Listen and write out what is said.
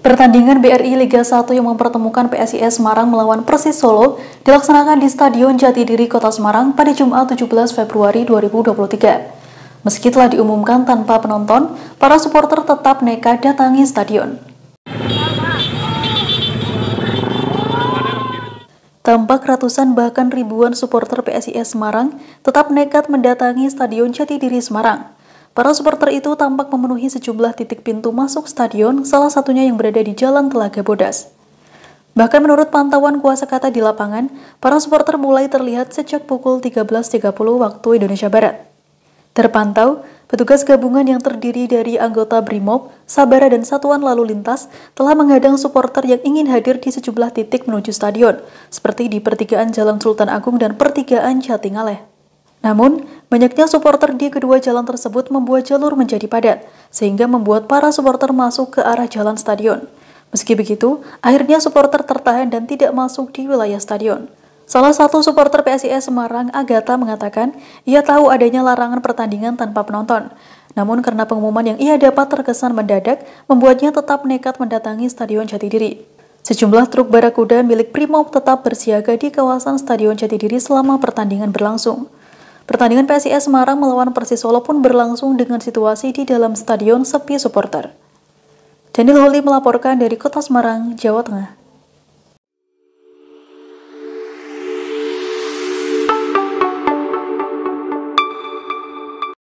Pertandingan BRI Liga 1 yang mempertemukan PSIS Semarang melawan Persis Solo dilaksanakan di Stadion Jatidiri Kota Semarang pada Jumat 17 Februari 2023. Meski telah diumumkan tanpa penonton, para supporter tetap nekat datangi stadion. Tampak ratusan bahkan ribuan supporter PSIS Semarang tetap nekat mendatangi Stadion Jatidiri Semarang. Para supporter itu tampak memenuhi sejumlah titik pintu masuk stadion, salah satunya yang berada di Jalan Telaga Bodas. Bahkan menurut pantauan kuasa kata di lapangan, para supporter mulai terlihat sejak pukul 13.30 waktu Indonesia Barat. Terpantau, petugas gabungan yang terdiri dari anggota BRIMOB, Sabara dan Satuan Lalu Lintas telah menghadang supporter yang ingin hadir di sejumlah titik menuju stadion, seperti di pertigaan Jalan Sultan Agung dan pertigaan Jatingaleh. Namun, Banyaknya supporter di kedua jalan tersebut membuat jalur menjadi padat, sehingga membuat para supporter masuk ke arah jalan stadion. Meski begitu, akhirnya supporter tertahan dan tidak masuk di wilayah stadion. Salah satu supporter PSIS Semarang, Agatha, mengatakan ia tahu adanya larangan pertandingan tanpa penonton. Namun karena pengumuman yang ia dapat terkesan mendadak, membuatnya tetap nekat mendatangi Stadion Jatidiri. Sejumlah truk barakuda milik Primo tetap bersiaga di kawasan Stadion Jatidiri selama pertandingan berlangsung. Pertandingan PSIS Semarang melawan Persis Solo pun berlangsung dengan situasi di dalam stadion sepi supporter. Daniel Holly melaporkan dari Kota Semarang, Jawa Tengah.